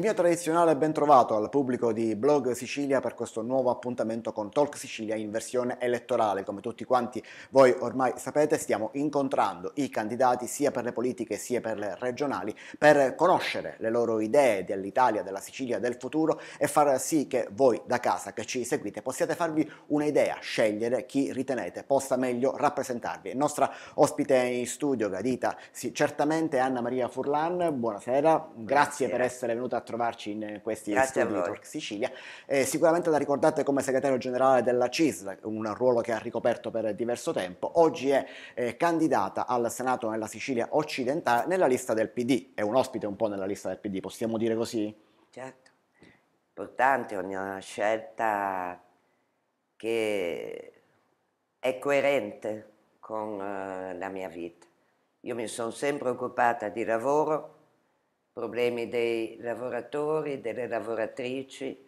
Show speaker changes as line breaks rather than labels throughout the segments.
Il mio tradizionale ben trovato al pubblico di Blog Sicilia per questo nuovo appuntamento con Talk Sicilia in versione elettorale. Come tutti quanti voi ormai sapete stiamo incontrando i candidati sia per le politiche sia per le regionali per conoscere le loro idee dell'Italia, della Sicilia, del futuro e far sì che voi da casa che ci seguite possiate farvi un'idea, scegliere chi ritenete possa meglio rappresentarvi. Il nostro ospite in studio, Gadita, sì, certamente Anna Maria Furlan, buonasera, buonasera. grazie per essere venuta a trovarci in eh, questi Grazie studi di Talk Sicilia. Eh, sicuramente la ricordate come segretario generale della CISL, un ruolo che ha ricoperto per diverso tempo. Oggi è eh, candidata al Senato nella Sicilia occidentale nella lista del PD. È un ospite un po' nella lista del PD, possiamo dire così?
Certo, importante, una scelta che è coerente con eh, la mia vita. Io mi sono sempre occupata di lavoro, problemi dei lavoratori, delle lavoratrici,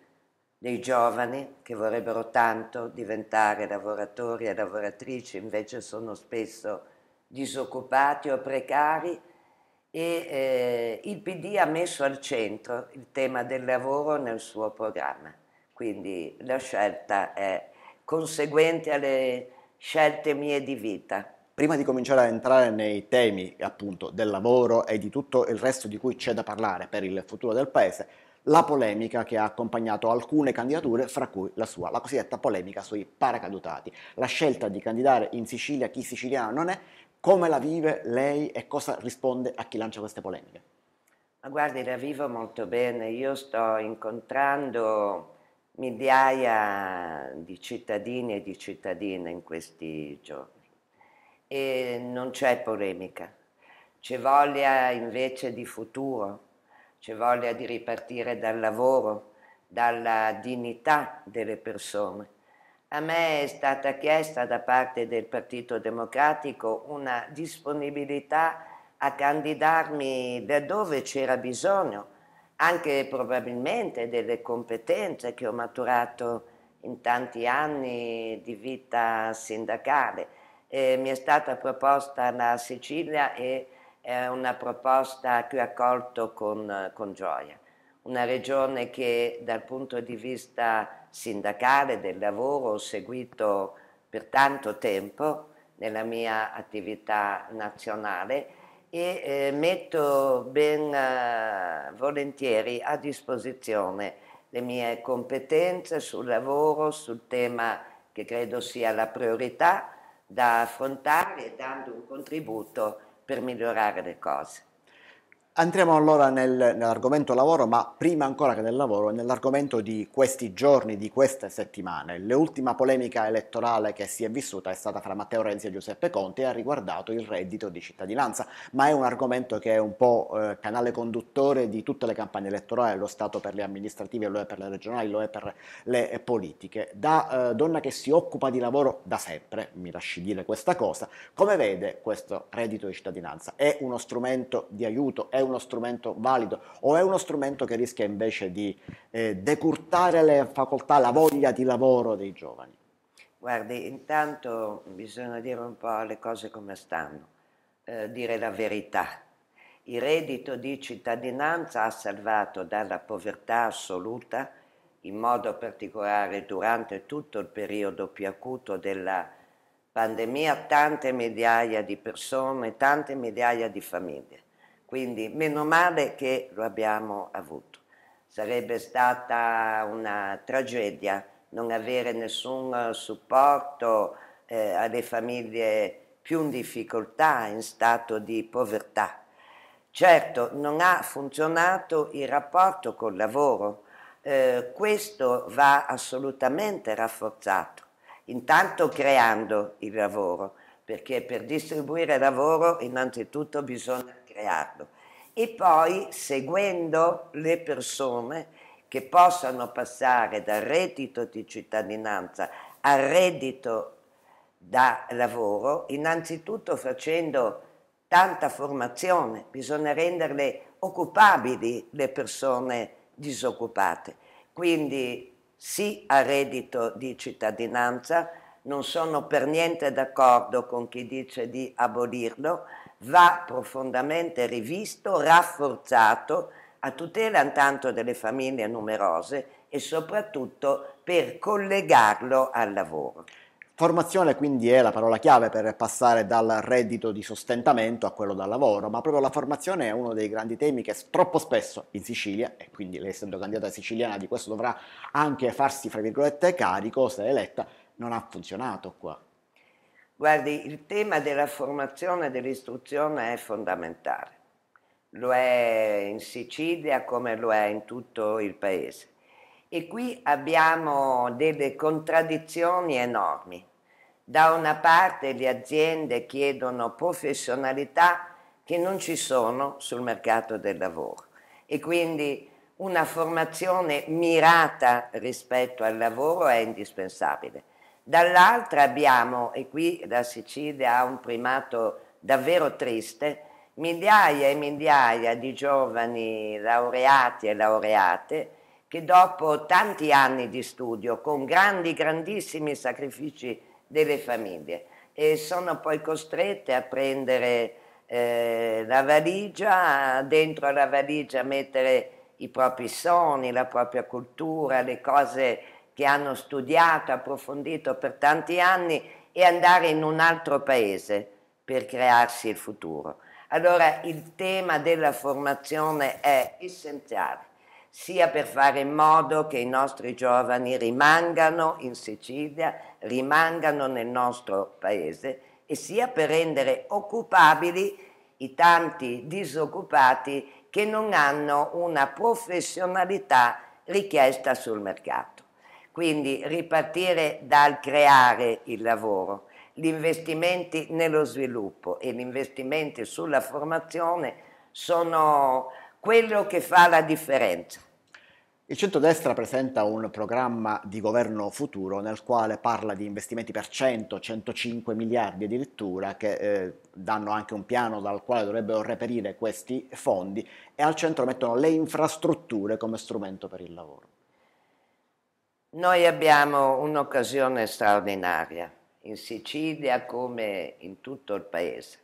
dei giovani che vorrebbero tanto diventare lavoratori e lavoratrici, invece sono spesso disoccupati o precari e eh, il PD ha messo al centro il tema del lavoro nel suo programma, quindi la scelta è conseguente alle scelte mie di vita
prima di cominciare a entrare nei temi appunto del lavoro e di tutto il resto di cui c'è da parlare per il futuro del paese, la polemica che ha accompagnato alcune candidature, fra cui la sua, la cosiddetta polemica sui paracadutati, la scelta di candidare in Sicilia chi siciliano non è, come la vive lei e cosa risponde a chi lancia queste polemiche?
Ma guardi, la vivo molto bene, io sto incontrando migliaia di cittadini e di cittadine in questi giorni e non c'è polemica. C'è voglia invece di futuro, c'è voglia di ripartire dal lavoro, dalla dignità delle persone. A me è stata chiesta da parte del Partito Democratico una disponibilità a candidarmi da dove c'era bisogno, anche probabilmente delle competenze che ho maturato in tanti anni di vita sindacale eh, mi è stata proposta la Sicilia e è eh, una proposta che ho accolto con, con gioia. Una regione che dal punto di vista sindacale, del lavoro, ho seguito per tanto tempo nella mia attività nazionale e eh, metto ben eh, volentieri a disposizione le mie competenze sul lavoro, sul tema che credo sia la priorità da affrontare dando un contributo per migliorare le cose.
Entriamo allora nel, nell'argomento lavoro, ma prima ancora che del lavoro, nell'argomento di questi giorni, di queste settimane. L'ultima polemica elettorale che si è vissuta è stata fra Matteo Renzi e Giuseppe Conte e ha riguardato il reddito di cittadinanza, ma è un argomento che è un po' eh, canale conduttore di tutte le campagne elettorali, lo Stato per le amministrative, lo è per le regionali, lo è per le politiche. Da eh, donna che si occupa di lavoro da sempre, mi lasci dire questa cosa, come vede questo reddito di cittadinanza? È uno strumento di aiuto? È uno strumento valido o è uno strumento che rischia invece di eh, decurtare le facoltà, la voglia di lavoro dei giovani?
Guardi, intanto bisogna dire un po' le cose come stanno, eh, dire la verità. Il reddito di cittadinanza ha salvato dalla povertà assoluta, in modo particolare durante tutto il periodo più acuto della pandemia, tante migliaia di persone, tante migliaia di famiglie. Quindi meno male che lo abbiamo avuto. Sarebbe stata una tragedia non avere nessun eh, supporto eh, alle famiglie più in difficoltà, in stato di povertà. Certo, non ha funzionato il rapporto col lavoro, eh, questo va assolutamente rafforzato, intanto creando il lavoro, perché per distribuire lavoro innanzitutto bisogna crearlo. E poi seguendo le persone che possano passare dal reddito di cittadinanza al reddito da lavoro, innanzitutto facendo tanta formazione, bisogna renderle occupabili le persone disoccupate. Quindi sì al reddito di cittadinanza, non sono per niente d'accordo con chi dice di abolirlo, va profondamente rivisto, rafforzato a tutela intanto delle famiglie numerose e soprattutto
per collegarlo al lavoro. Formazione quindi è la parola chiave per passare dal reddito di sostentamento a quello dal lavoro, ma proprio la formazione è uno dei grandi temi che troppo spesso in Sicilia, e quindi lei essendo candidata siciliana di questo dovrà anche farsi, fra virgolette, carico se eletta, non ha funzionato qua.
Guardi, il tema della formazione e dell'istruzione è fondamentale, lo è in Sicilia come lo è in tutto il paese. E qui abbiamo delle contraddizioni enormi. Da una parte le aziende chiedono professionalità che non ci sono sul mercato del lavoro e quindi una formazione mirata rispetto al lavoro è indispensabile Dall'altra abbiamo, e qui la Sicilia ha un primato davvero triste, migliaia e migliaia di giovani laureati e laureate che dopo tanti anni di studio, con grandi, grandissimi sacrifici delle famiglie, e sono poi costrette a prendere eh, la valigia, dentro la valigia mettere i propri sogni, la propria cultura, le cose che hanno studiato, approfondito per tanti anni e andare in un altro paese per crearsi il futuro. Allora il tema della formazione è essenziale, sia per fare in modo che i nostri giovani rimangano in Sicilia, rimangano nel nostro paese e sia per rendere occupabili i tanti disoccupati che non hanno una professionalità richiesta sul mercato. Quindi ripartire dal creare il lavoro, gli investimenti nello sviluppo e gli investimenti sulla formazione sono quello che fa la
differenza. Il centrodestra presenta un programma di governo futuro nel quale parla di investimenti per 100, 105 miliardi addirittura che eh, danno anche un piano dal quale dovrebbero reperire questi fondi e al centro mettono le infrastrutture come strumento per il lavoro.
Noi abbiamo un'occasione straordinaria in Sicilia come in tutto il paese.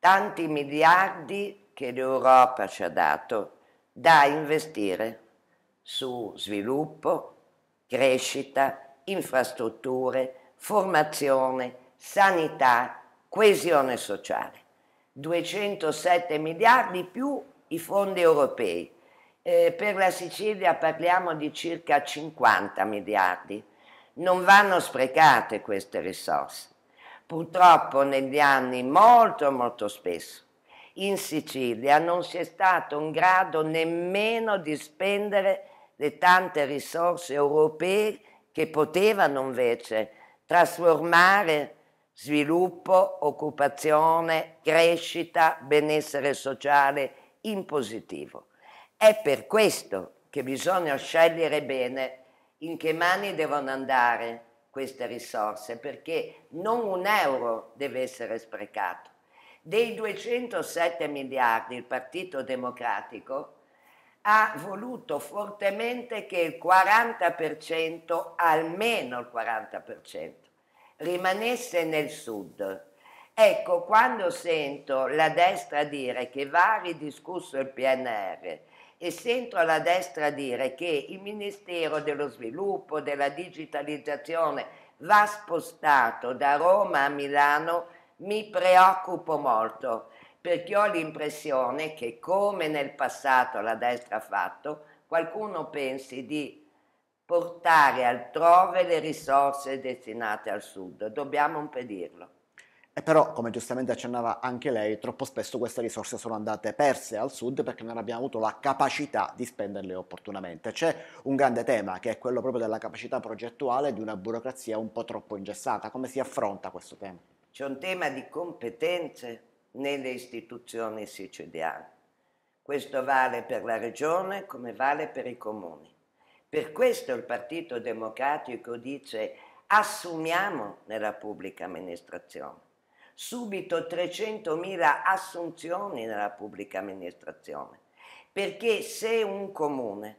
Tanti miliardi che l'Europa ci ha dato da investire su sviluppo, crescita, infrastrutture, formazione, sanità, coesione sociale. 207 miliardi più i fondi europei eh, per la Sicilia parliamo di circa 50 miliardi. Non vanno sprecate queste risorse. Purtroppo negli anni molto molto spesso in Sicilia non si è stato in grado nemmeno di spendere le tante risorse europee che potevano invece trasformare sviluppo, occupazione, crescita, benessere sociale in positivo. È per questo che bisogna scegliere bene in che mani devono andare queste risorse, perché non un euro deve essere sprecato. Dei 207 miliardi il Partito Democratico ha voluto fortemente che il 40%, almeno il 40%, rimanesse nel sud. Ecco, quando sento la destra dire che va ridiscusso il PNR, e sento la destra dire che il Ministero dello Sviluppo, della Digitalizzazione va spostato da Roma a Milano, mi preoccupo molto perché ho l'impressione che come nel passato la destra ha fatto, qualcuno pensi di portare altrove le risorse destinate al sud. Dobbiamo
impedirlo. E però, come giustamente accennava anche lei, troppo spesso queste risorse sono andate perse al sud perché non abbiamo avuto la capacità di spenderle opportunamente. C'è un grande tema che è quello proprio della capacità progettuale di una burocrazia un po' troppo ingessata. Come si affronta questo tema?
C'è un tema di competenze nelle istituzioni siciliane. Questo vale per la regione come vale per i comuni. Per questo il Partito Democratico dice assumiamo nella pubblica amministrazione subito 300.000 assunzioni nella pubblica amministrazione, perché se un comune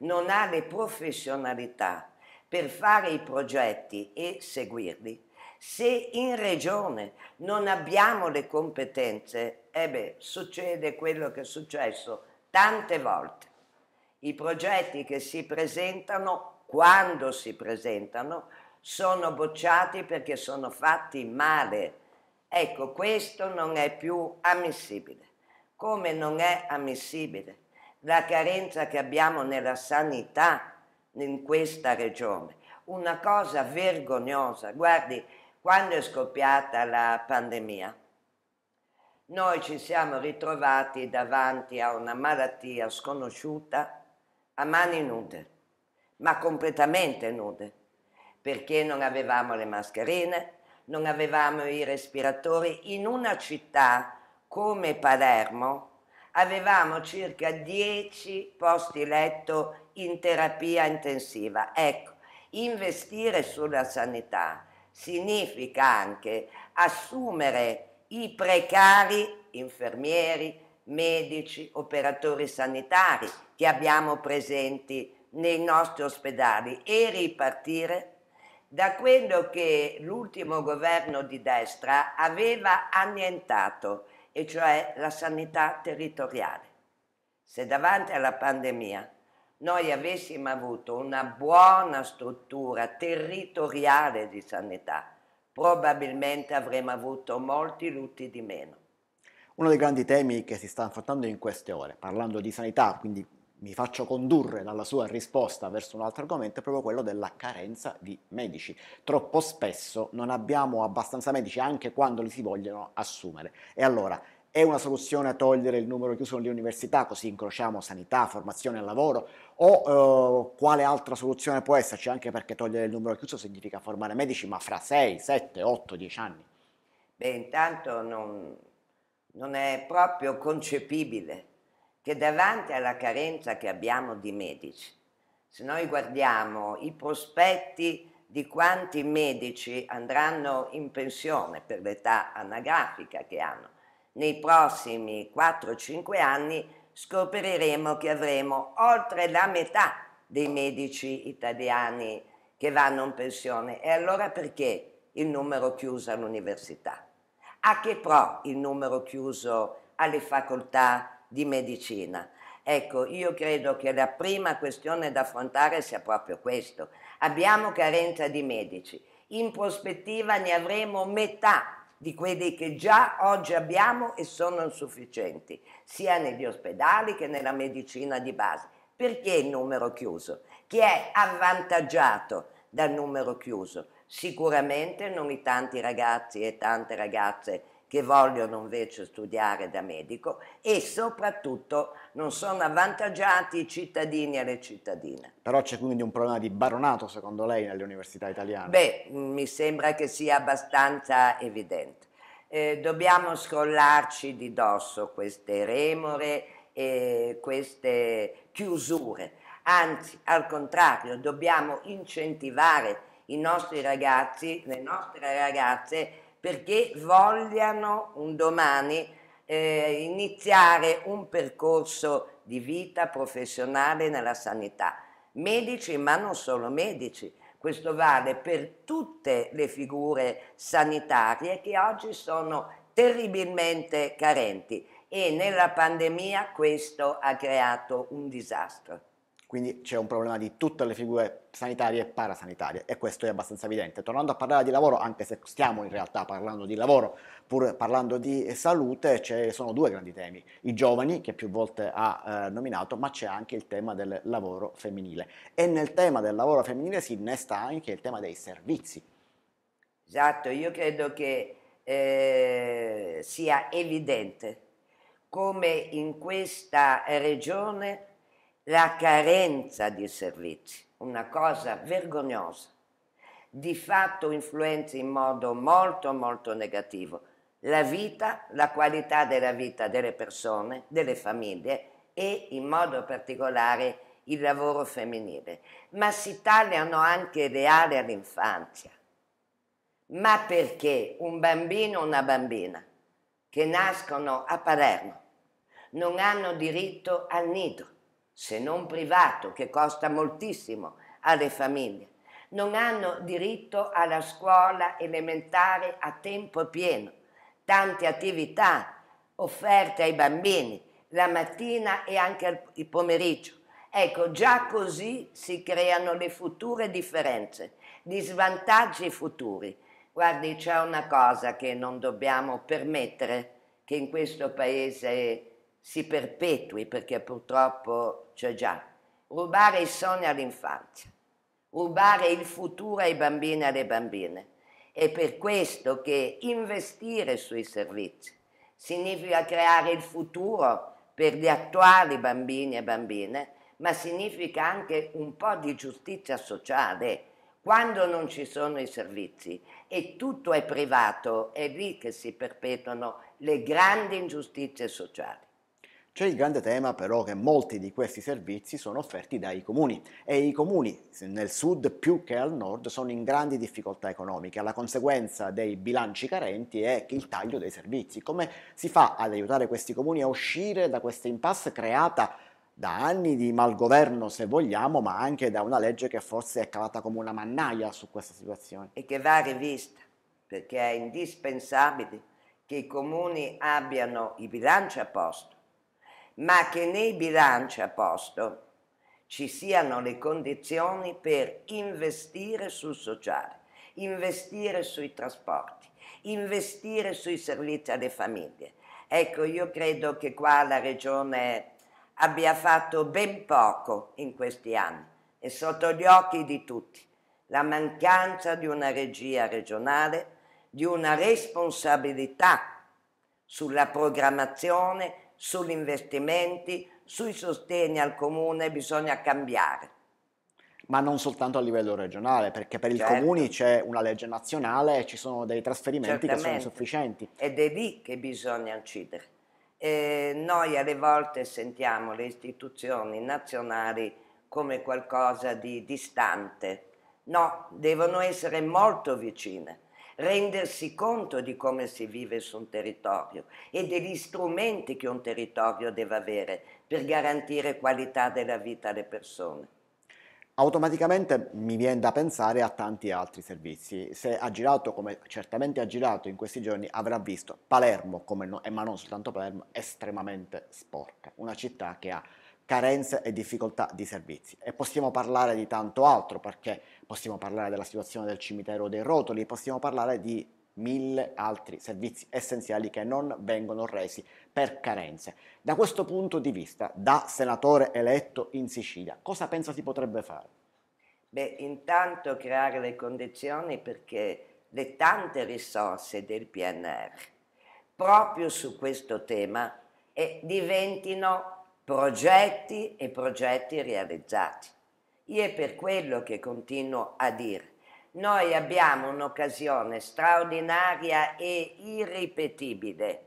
non ha le professionalità per fare i progetti e seguirli, se in regione non abbiamo le competenze, eh beh, succede quello che è successo tante volte. I progetti che si presentano, quando si presentano, sono bocciati perché sono fatti male Ecco, questo non è più ammissibile. Come non è ammissibile la carenza che abbiamo nella sanità in questa regione? Una cosa vergognosa. Guardi, quando è scoppiata la pandemia, noi ci siamo ritrovati davanti a una malattia sconosciuta a mani nude, ma completamente nude, perché non avevamo le mascherine, non avevamo i respiratori, in una città come Palermo avevamo circa 10 posti letto in terapia intensiva. Ecco, investire sulla sanità significa anche assumere i precari infermieri, medici, operatori sanitari che abbiamo presenti nei nostri ospedali e ripartire da quello che l'ultimo governo di destra aveva annientato, e cioè la sanità territoriale. Se davanti alla pandemia noi avessimo avuto una buona struttura territoriale di sanità, probabilmente avremmo avuto molti lutti di meno.
Uno dei grandi temi che si sta affrontando in queste ore, parlando di sanità, quindi mi faccio condurre dalla sua risposta verso un altro argomento è proprio quello della carenza di medici. Troppo spesso non abbiamo abbastanza medici anche quando li si vogliono assumere. E allora è una soluzione togliere il numero chiuso nelle università, così incrociamo sanità, formazione e lavoro? O eh, quale altra soluzione può esserci? Anche perché togliere il numero chiuso significa formare medici, ma fra 6, 7, 8, 10 anni. Beh, intanto non, non è proprio concepibile
che davanti alla carenza che abbiamo di medici, se noi guardiamo i prospetti di quanti medici andranno in pensione per l'età anagrafica che hanno, nei prossimi 4-5 anni scopriremo che avremo oltre la metà dei medici italiani che vanno in pensione. E allora perché il numero chiuso all'università? A che pro il numero chiuso alle facoltà di medicina. Ecco, io credo che la prima questione da affrontare sia proprio questo. Abbiamo carenza di medici. In prospettiva ne avremo metà di quelli che già oggi abbiamo e sono insufficienti, sia negli ospedali che nella medicina di base. Perché il numero chiuso? Chi è avvantaggiato dal numero chiuso? Sicuramente non i tanti ragazzi e tante ragazze che vogliono invece studiare da medico e soprattutto non sono avvantaggiati i cittadini e le cittadine.
Però c'è quindi un problema di baronato secondo lei nelle università italiane? Beh,
mi sembra che sia abbastanza evidente. Eh, dobbiamo scrollarci di dosso queste remore e queste chiusure, anzi al contrario dobbiamo incentivare i nostri ragazzi, le nostre ragazze perché vogliano un domani eh, iniziare un percorso di vita professionale nella sanità. Medici, ma non solo medici, questo vale per tutte le figure sanitarie che oggi sono terribilmente carenti e nella pandemia questo ha creato un disastro
quindi c'è un problema di tutte le figure sanitarie e parasanitarie e questo è abbastanza evidente. Tornando a parlare di lavoro, anche se stiamo in realtà parlando di lavoro, pur parlando di salute, ci sono due grandi temi, i giovani che più volte ha eh, nominato, ma c'è anche il tema del lavoro femminile e nel tema del lavoro femminile si innesta anche il tema dei servizi.
Esatto, io credo che eh, sia evidente come in questa regione la carenza di servizi, una cosa vergognosa, di fatto influenza in modo molto molto negativo la vita, la qualità della vita delle persone, delle famiglie e in modo particolare il lavoro femminile, ma si tagliano anche le ali all'infanzia. Ma perché un bambino o una bambina che nascono a Palermo non hanno diritto al nido? se non privato, che costa moltissimo alle famiglie. Non hanno diritto alla scuola elementare a tempo pieno, tante attività offerte ai bambini la mattina e anche il pomeriggio. Ecco, già così si creano le future differenze, gli svantaggi futuri. Guardi, c'è una cosa che non dobbiamo permettere che in questo paese si perpetui perché purtroppo c'è già. Rubare i sogni all'infanzia, rubare il futuro ai bambini e alle bambine. È per questo che investire sui servizi significa creare il futuro per gli attuali bambini e bambine, ma significa anche un po' di giustizia sociale. Quando non ci sono i servizi e tutto è privato, è lì che si perpetuano le grandi ingiustizie sociali.
C'è il grande tema però che molti di questi servizi sono offerti dai comuni e i comuni nel sud più che al nord sono in grandi difficoltà economiche. La conseguenza dei bilanci carenti è il taglio dei servizi. Come si fa ad aiutare questi comuni a uscire da questa impasse creata da anni di malgoverno se vogliamo, ma anche da una legge che forse è calata come una mannaia su questa situazione? E che va rivista perché è
indispensabile che i comuni abbiano i bilanci a posto ma che nei bilanci a posto ci siano le condizioni per investire sul sociale, investire sui trasporti, investire sui servizi alle famiglie. Ecco, io credo che qua la Regione abbia fatto ben poco in questi anni e sotto gli occhi di tutti la mancanza di una regia regionale, di una responsabilità sulla programmazione, sugli investimenti, sui sostegni al comune bisogna cambiare.
Ma non soltanto a livello regionale, perché per certo. i comuni c'è una legge nazionale e ci sono dei trasferimenti Certamente. che sono insufficienti.
Ed è lì che bisogna incidere. E noi alle volte sentiamo le istituzioni nazionali come qualcosa di distante. No, devono essere molto vicine rendersi conto di come si vive su un territorio e degli strumenti che un territorio deve avere per garantire qualità della vita alle persone.
Automaticamente mi viene da pensare a tanti altri servizi. Se ha girato, come certamente ha girato in questi giorni, avrà visto Palermo, no, ma non soltanto Palermo, estremamente sporca. Una città che ha carenze e difficoltà di servizi. E possiamo parlare di tanto altro, perché possiamo parlare della situazione del cimitero dei rotoli, possiamo parlare di mille altri servizi essenziali che non vengono resi per carenze. Da questo punto di vista, da senatore eletto in Sicilia, cosa pensa si potrebbe fare?
Beh, intanto creare le condizioni perché le tante risorse del PNR proprio su questo tema e eh, diventino progetti e progetti realizzati. Io è per quello che continuo a dire. Noi abbiamo un'occasione straordinaria e irripetibile.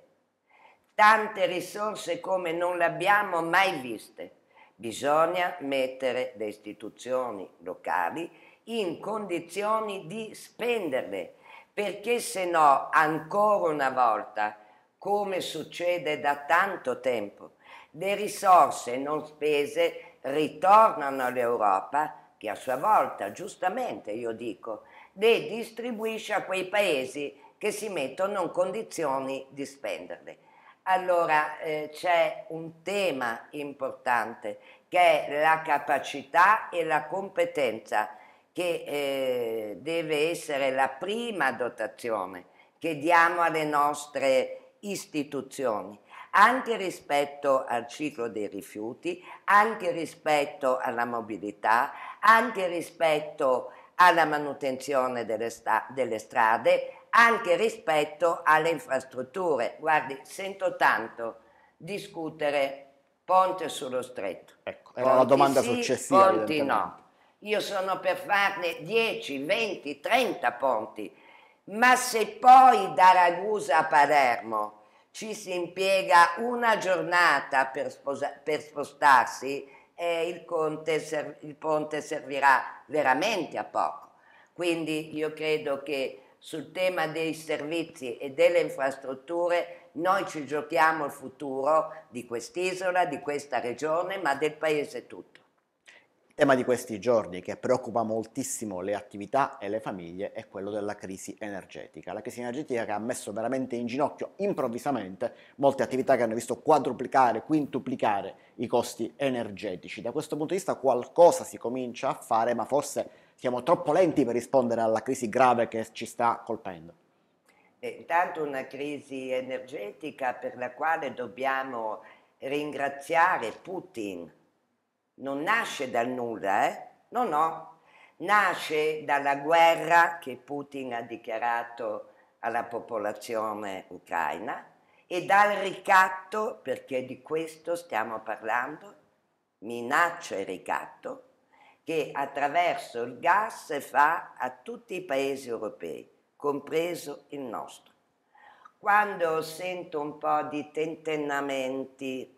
Tante risorse come non le abbiamo mai viste. Bisogna mettere le istituzioni locali in condizioni di spenderle, perché se no, ancora una volta, come succede da tanto tempo, le risorse non spese ritornano all'Europa che a sua volta, giustamente io dico, le distribuisce a quei paesi che si mettono in condizioni di spenderle. Allora eh, c'è un tema importante che è la capacità e la competenza che eh, deve essere la prima dotazione che diamo alle nostre istituzioni anche rispetto al ciclo dei rifiuti, anche rispetto alla mobilità, anche rispetto alla manutenzione delle, delle strade, anche rispetto alle infrastrutture. Guardi, sento tanto discutere ponte sullo stretto. Ecco, era ponti la domanda sì, successiva. Ponti no. Io sono per farne 10, 20, 30 ponti, ma se poi da Ragusa a Palermo ci si impiega una giornata per, sposa- per spostarsi, eh, il, ser- il ponte servirà veramente a poco. Quindi io credo che sul tema dei servizi e delle infrastrutture noi ci giochiamo il futuro di quest'isola, di questa regione, ma del paese tutto
tema di questi giorni che preoccupa moltissimo le attività e le famiglie è quello della crisi energetica. La crisi energetica che ha messo veramente in ginocchio improvvisamente molte attività che hanno visto quadruplicare, quintuplicare i costi energetici. Da questo punto di vista qualcosa si comincia a fare, ma forse siamo troppo lenti per rispondere alla crisi grave che ci sta colpendo.
È intanto una crisi energetica per la quale dobbiamo ringraziare Putin non nasce dal nulla, eh? no, no, nasce dalla guerra che Putin ha dichiarato alla popolazione ucraina e dal ricatto, perché di questo stiamo parlando, minaccia e ricatto, che attraverso il gas fa a tutti i paesi europei, compreso il nostro. Quando sento un po' di tentennamenti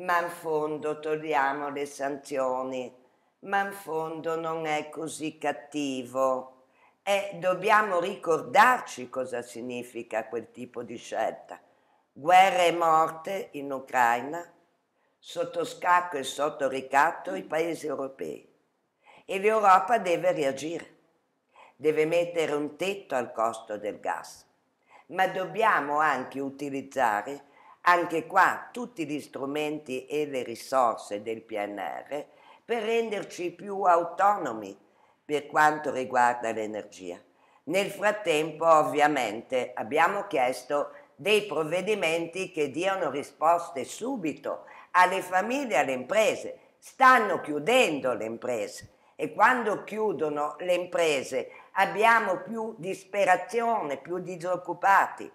ma in fondo togliamo le sanzioni, ma in fondo non è così cattivo e dobbiamo ricordarci cosa significa quel tipo di scelta. Guerra e morte in Ucraina, sotto scacco e sotto ricatto i paesi europei. E l'Europa deve reagire, deve mettere un tetto al costo del gas, ma dobbiamo anche utilizzare anche qua tutti gli strumenti e le risorse del PNR per renderci più autonomi per quanto riguarda l'energia. Nel frattempo ovviamente abbiamo chiesto dei provvedimenti che diano risposte subito alle famiglie e alle imprese. Stanno chiudendo le imprese e quando chiudono le imprese abbiamo più disperazione, più disoccupati,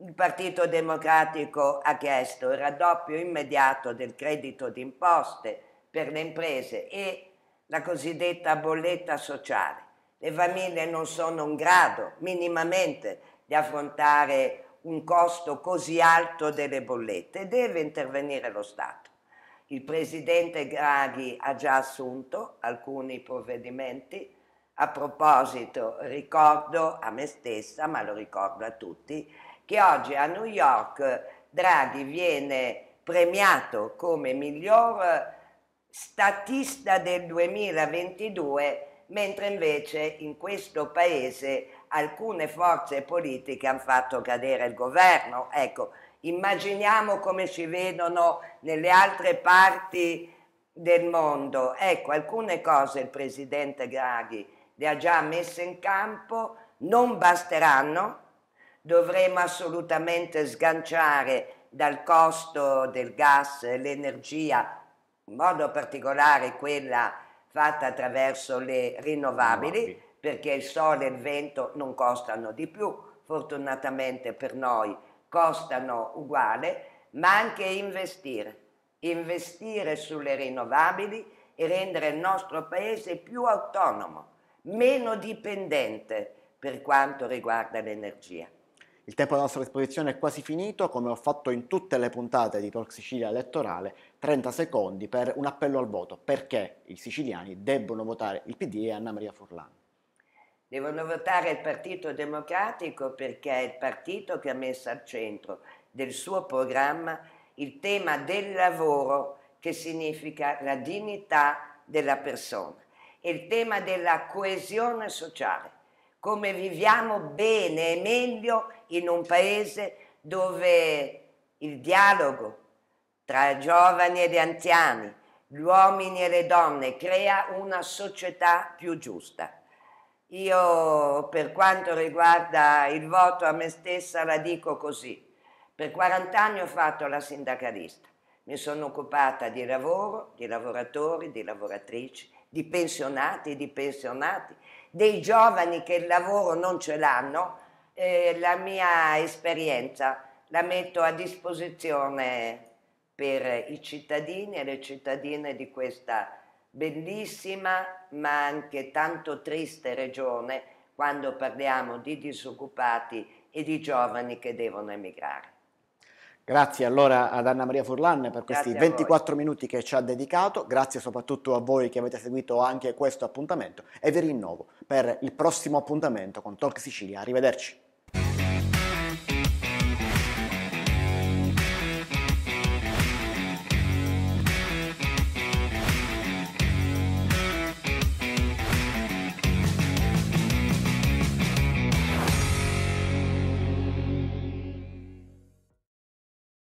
il Partito Democratico ha chiesto il raddoppio immediato del credito d'imposte per le imprese e la cosiddetta bolletta sociale. Le famiglie non sono in grado minimamente di affrontare un costo così alto delle bollette, deve intervenire lo Stato. Il presidente Draghi ha già assunto alcuni provvedimenti. A proposito, ricordo a me stessa, ma lo ricordo a tutti, che oggi a New York Draghi viene premiato come miglior statista del 2022, mentre invece in questo paese alcune forze politiche hanno fatto cadere il governo. Ecco, immaginiamo come si vedono nelle altre parti del mondo. Ecco, alcune cose il presidente Draghi le ha già messe in campo, non basteranno, dovremo assolutamente sganciare dal costo del gas l'energia, in modo particolare quella fatta attraverso le rinnovabili, perché il sole e il vento non costano di più, fortunatamente per noi costano uguale, ma anche investire, investire sulle rinnovabili e rendere il nostro paese più autonomo, meno dipendente per quanto riguarda
l'energia. Il tempo a nostra disposizione è quasi finito, come ho fatto in tutte le puntate di Talk Sicilia elettorale, 30 secondi per un appello al voto, perché i siciliani debbono votare il PD e Anna Maria Furlan.
Devono votare il Partito Democratico perché è il partito che ha messo al centro del suo programma il tema del lavoro, che significa la dignità della persona, e il tema della coesione sociale, come viviamo bene e meglio in un paese dove il dialogo tra giovani ed anziani, gli uomini e le donne crea una società più giusta. Io per quanto riguarda il voto a me stessa la dico così. Per 40 anni ho fatto la sindacalista, mi sono occupata di lavoro, di lavoratori, di lavoratrici, di pensionati, di pensionati, dei giovani che il lavoro non ce l'hanno, eh, la mia esperienza la metto a disposizione per i cittadini e le cittadine di questa bellissima ma anche tanto triste regione quando parliamo di disoccupati e di giovani che devono emigrare.
Grazie allora ad Anna Maria Furlan per questi 24 minuti che ci ha dedicato, grazie soprattutto a voi che avete seguito anche questo appuntamento e vi rinnovo per il prossimo appuntamento con Talk Sicilia. Arrivederci.